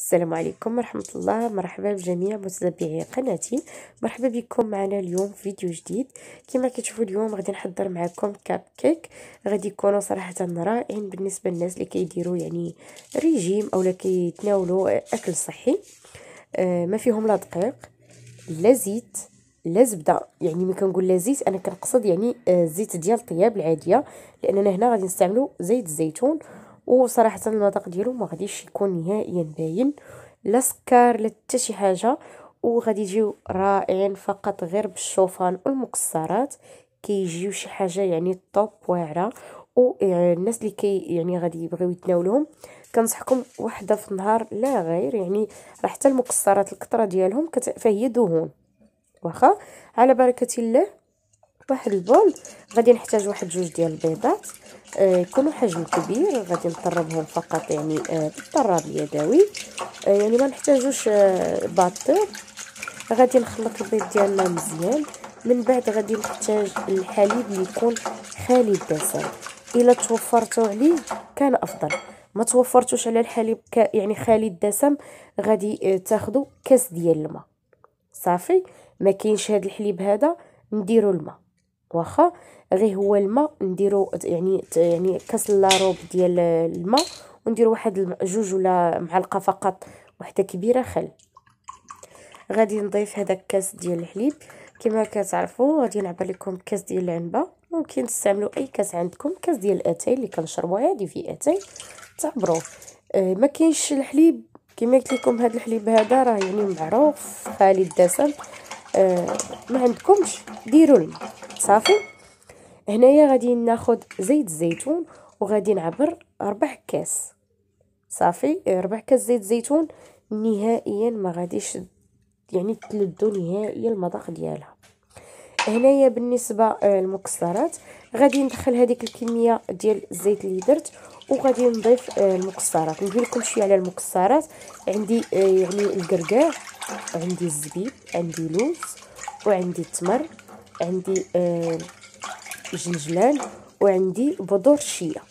السلام عليكم ورحمة الله مرحبا بجميع متابعي قناتي مرحبا بكم معنا اليوم في فيديو جديد كما كتشوفوا اليوم غادي نحضر معكم كاب كيك غادي يكونوا صراحة رائعين بالنسبة للناس اللي كيديروا يعني ريجيم اولا كيتناولوا اكل صحي آه، ما فيهم لا دقيق لا زيت لا زبده يعني ملي كنقول لا زيت انا كنقصد يعني آه، زيت ديال الطياب العاديه لاننا هنا غادي نستعملو زيت الزيتون وصراحه المذاق ديالو ما غاديش يكون نهائيا باين لا سكر لا حتى شي حاجه وغادي يجيو رائعين فقط غير بالشوفان والمكسرات كيجيو شي حاجه يعني طوب واعره والناس يعني اللي كي يعني غادي يبغيو يتناولهم كنصحكم وحده في النهار لا غير يعني راه حتى المكسرات الكثره ديالهم فهي دهون واخا على بركه الله واحد البول غادي نحتاج واحد جوج ديال البيضات يكونوا آه، حجم كبير غادي نطربهم فقط يعني آه، بالطراب اليدوي آه، يعني ما نحتاجوش باتور غادي نخلط البيض ديالنا مزيان من بعد غادي نحتاج الحليب اللي يكون خالي الدسم الا توفرتو عليه كان افضل ما توفرتوش على الحليب ك... يعني خالي الدسم غادي تاخدو كاس ديال الماء صافي ما كاينش هذا الحليب هذا نديرو الماء واخا غير هو الماء نديرو يعني يعني كاس لاروب ديال الماء وندير واحد جوج ولا معلقه فقط وحده كبيره خل غادي نضيف هذاك الكاس ديال الحليب كما كتعرفوا غادي نعبر لكم كاس ديال العنبه ممكن تستعملوا اي كاس عندكم كاس ديال الاتاي اللي كنشربوا عادي في اتاي تعبروا آه ما كاينش الحليب كما قلت لكم هذا الحليب هذا راه يعني معروف خالي الدسم آه ما عندكمش ديروا الماء صافي هنايا غادي ناخد زيت الزيتون وغادي نعبر ربع كاس صافي ربع كاس زيت الزيتون نهائيا ما غاديش يعني تلدو نهائيا المذاق ديالها هنايا بالنسبه المكسرات آه، غادي ندخل هذيك الكميه ديال الزيت اللي درت وغادي نضيف آه، المكسرات ندير لكم شويه على المكسرات عندي آه، يعني القرقاع عندي الزبيب عندي لوز وعندي التمر عندي آه جنجلان وعندي بذور شيا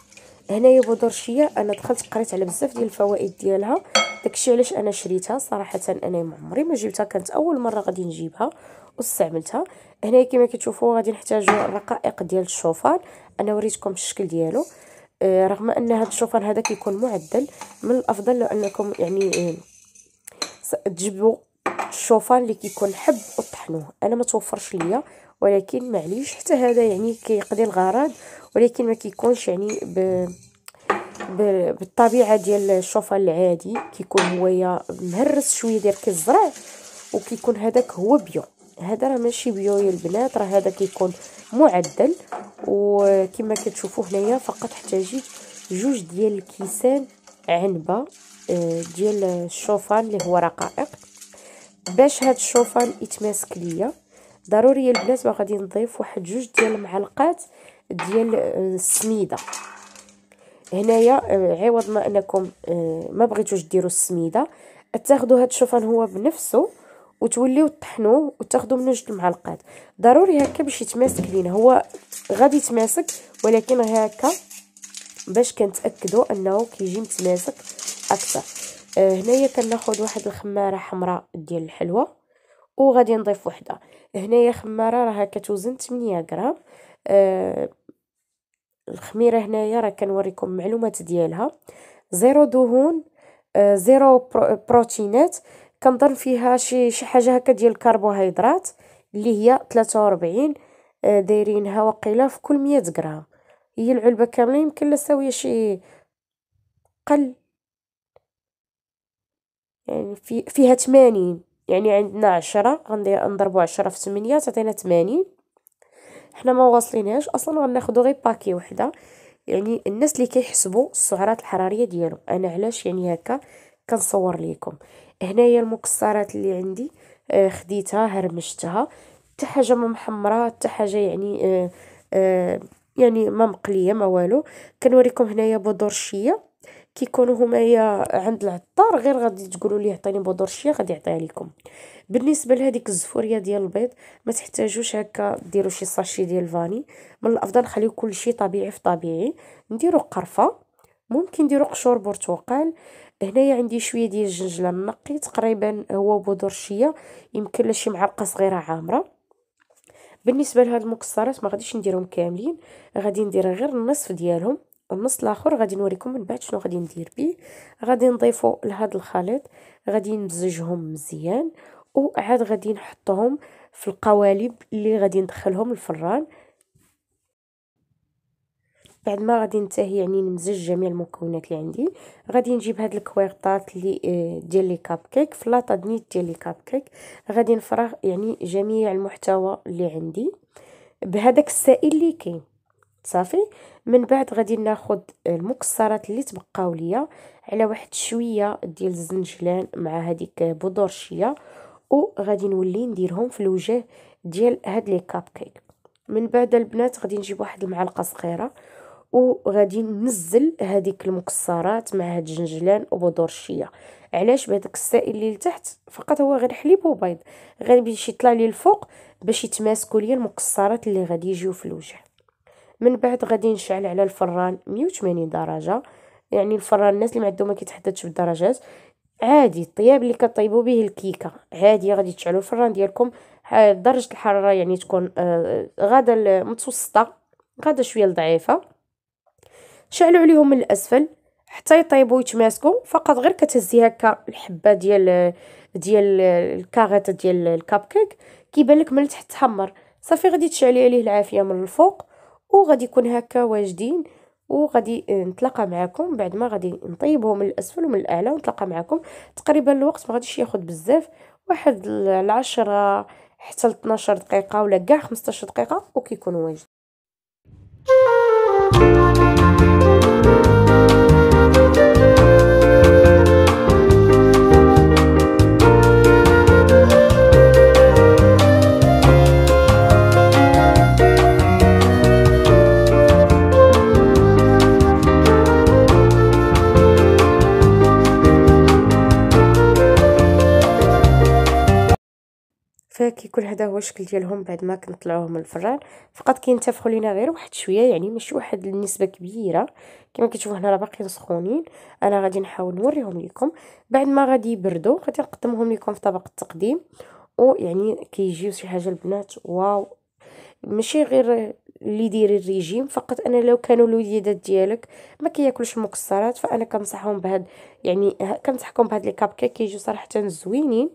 هنايا بذور شيا انا دخلت قريت على بزاف ديال الفوائد ديالها داكشي علاش انا شريتها صراحه انا ما عمري ما جبتها كانت اول مره غادي نجيبها واستعملتها هنايا كما كتشوفوا غادي نحتاجوا الرقائق ديال الشوفان انا وريتكم الشكل ديالو آه، رغم ان هذا الشوفان هذا كيكون معدل من الافضل انكم يعني آه، تجيبوا الشوفان اللي كيكون حب وطحنوه انا ما توفرش ليا ولكن معليش حتى هذا يعني كيقضي الغرض ولكن ما كيكونش يعني ب... ب... بالطبيعه ديال الشوفان العادي كيكون هو يا مهرس شويه ديال كيزرع وكيكون هذاك هو بيو هذا راه ماشي بيو يا البنات راه هذا كيكون معدل وكما كتشوفوا هنايا فقط احتاجي جوج ديال الكيسان عنبه آه، ديال الشوفان اللي هو رقائق باش هاد الشوفان يتماسك ليا ضروري البنات غادي نضيف واحد جوج ديال المعلقات ديال آه، السميده هنايا آه، عوض ما انكم آه، ما بغيتوش ديروا السميده تاخذوا هاد الشوفان هو بنفسه وتوليو طحنوه وتاخذوا منه جوج المعلقات ضروري هكا باش يتماسك لينا هو غادي يتماسك ولكن هكا باش كنتاكدوا انه كيجي متماسك اكثر هنايا كناخذ واحد الخماره حمراء ديال الحلوه وغادي نضيف وحده هنايا خماره راها كتوزن 8 غرام آه الخميره هنايا راه كنوريكم معلومات ديالها زيرو دهون آه زيرو بروتينات كنظن فيها شي شي حاجه هكا ديال الكربوهيدرات اللي هي 43 آه دايرينها وقيله في كل 100 غرام هي العلبه كامله يمكن لا ساويه شي قل يعني في فيها 80 يعني عندنا عشرة غندير نضربو عشرة في تمنية تعطينا تمانين حنا ما واصلينهاش اصلا غناخدو غير باكي وحده يعني الناس اللي كيحسبوا السعرات الحراريه ديالو انا علاش يعني هكا كنصور ليكم هنايا المكسرات اللي عندي آه خديتها هرمشتها حتى حاجه ما محمره حتى حاجه يعني آه آه يعني ما مقليه ما والو كنوريكم هنايا الشيا كيكونوا همايا عند العطار غير غادي تقولوا ليه عطيني بودور شيا غادي يعطيها لكم بالنسبه لهذيك الزفوريه ديال البيض ما تحتاجوش هكا ديروا شي ساشي ديال الفاني من الافضل نخليو كل شيء طبيعي في طبيعي نديروا قرفه ممكن نديروا قشور برتقال هنايا عندي شويه ديال الجنجله منقي تقريبا هو بودور شيا يمكن لا شي معلقه صغيره عامره بالنسبه لهاد المكسرات ما غاديش نديرهم كاملين غادي ندير غير النصف ديالهم النص الاخر غادي نوريكم من بعد شنو غادي ندير به غادي نضيفو لهاد الخليط غادي نمزجهم مزيان وعاد غادي نحطهم في القوالب اللي غادي ندخلهم الفران بعد ما غادي ننتهي يعني نمزج جميع المكونات اللي عندي غادي نجيب هاد الكويرطات اللي آه، ديال لي كاب كيك في لاطادنيت ديال لي كاب كيك غادي نفرغ يعني جميع المحتوى اللي عندي بهذاك السائل اللي كاين صافي من بعد غادي ناخد المكسرات اللي تبقاو ليا على واحد شويه ديال الزنجلان مع هذيك بودور شيه وغادي نولي نديرهم في الوجه ديال هاد لي كاب كيك من بعد البنات غادي نجيب واحد المعلقه صغيره وغادي ننزل هذيك المكسرات مع هاد الجنجلان وبودور الشيه علاش بهذاك السائل اللي لتحت فقط هو غير حليب وبيض غير باش يطلع لي الفوق باش يتماسكوا لي المكسرات اللي غادي يجيو في الوجه من بعد غادي نشعل على الفران 180 درجه يعني الفران الناس اللي معدو ما كيتحددش بالدرجات عادي الطياب اللي كطيبو به الكيكه عادي غادي تشعلوا الفران ديالكم درجه الحراره يعني تكون آه، غاده متوسطه غاده شويه ضعيفه شعلوا عليهم من الاسفل حتى يطيبوا يتماسكو فقط غير كتهزي هكا الحبه ديال ديال الكاغيط ديال الكاب كيك كيبان لك من تحت تحمر صافي غادي تشعلي عليه العافيه من الفوق وغادي يكون هكا واجدين وغادي نتلاقى معكم بعد ما غادي نطيبهم من الاسفل ومن الاعلى ونتلاقى معكم تقريبا الوقت ما غاديش ياخذ بزاف واحد العشرة حتى ل 12 دقيقه ولا كاع 15 دقيقه وكيكونوا واجدين هذا هو الشكل ديالهم بعد ما كنطلعوهم من الفران فقط كينتفخوا لينا غير واحد شويه يعني ماشي واحد النسبه كبيره كما كتشوفوا هنا راه باقيين سخونين انا غادي نحاول نوريهم لكم بعد ما غادي يبردوا غادي نقدمهم لكم في طبق التقديم ويعني كيجيو شي حاجه البنات واو ماشي غير اللي يدير الريجيم فقط انا لو كانوا الوليدات ديالك ما كياكلوش المكسرات فانا كنصحهم بهاد يعني كنصحكم بهاد لي كاب كيك كيجيو صراحه زوينين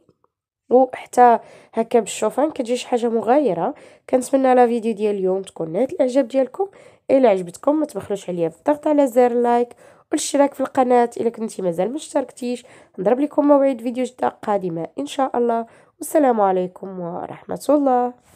وحتى هكا بالشوفان كتجي شي حاجه مغايره كنتمنى لا فيديو ديال اليوم تكون نالت الاعجاب ديالكم الا عجبتكم ما تبخلوش عليا بالضغط على زر لايك والاشتراك في القناه الا كنتي مازال ما اشتركتيش نضرب لكم موعد فيديو جديد قادمه ان شاء الله والسلام عليكم ورحمه الله